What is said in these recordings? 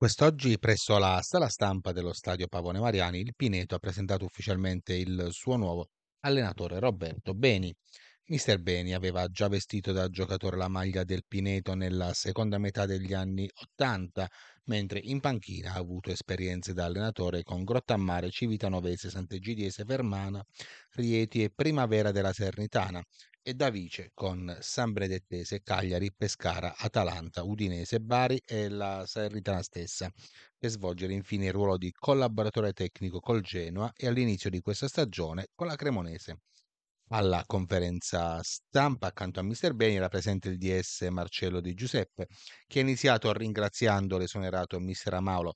Quest'oggi presso la sala stampa dello stadio Pavone Mariani, il Pineto ha presentato ufficialmente il suo nuovo allenatore Roberto Beni. Mister Beni aveva già vestito da giocatore la maglia del Pineto nella seconda metà degli anni 80, mentre in panchina ha avuto esperienze da allenatore con Grottammare, Civitanovese, Sant'Egidiese, Fermana, Rieti e Primavera della Sernitana e da vice con San Benedettese, Cagliari, Pescara, Atalanta, Udinese, Bari e la Sernitana stessa, per svolgere infine il ruolo di collaboratore tecnico col Genoa e all'inizio di questa stagione con la Cremonese. Alla conferenza stampa accanto a Mr. Beni era presente il DS Marcello Di Giuseppe, che ha iniziato ringraziando l'esonerato Mr. Amaulo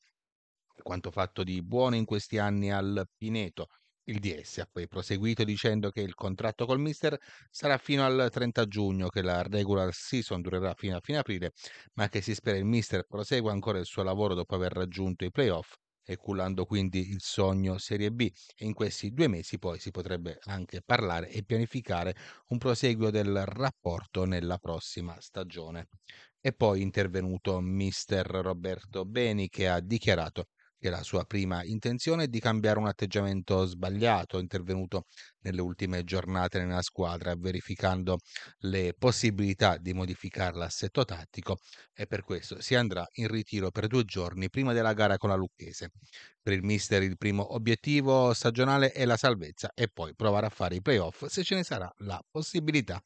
per quanto fatto di buono in questi anni al Pineto. Il DS ha poi proseguito dicendo che il contratto col Mister sarà fino al 30 giugno, che la regular season durerà fino a fine aprile, ma che si spera il Mister prosegua ancora il suo lavoro dopo aver raggiunto i playoff eculando quindi il sogno Serie B e in questi due mesi poi si potrebbe anche parlare e pianificare un proseguo del rapporto nella prossima stagione. E poi intervenuto mister Roberto Beni che ha dichiarato che la sua prima intenzione è di cambiare un atteggiamento sbagliato intervenuto nelle ultime giornate nella squadra, verificando le possibilità di modificare l'assetto tattico e per questo si andrà in ritiro per due giorni prima della gara con la Lucchese. Per il mister il primo obiettivo stagionale è la salvezza e poi provare a fare i playoff se ce ne sarà la possibilità.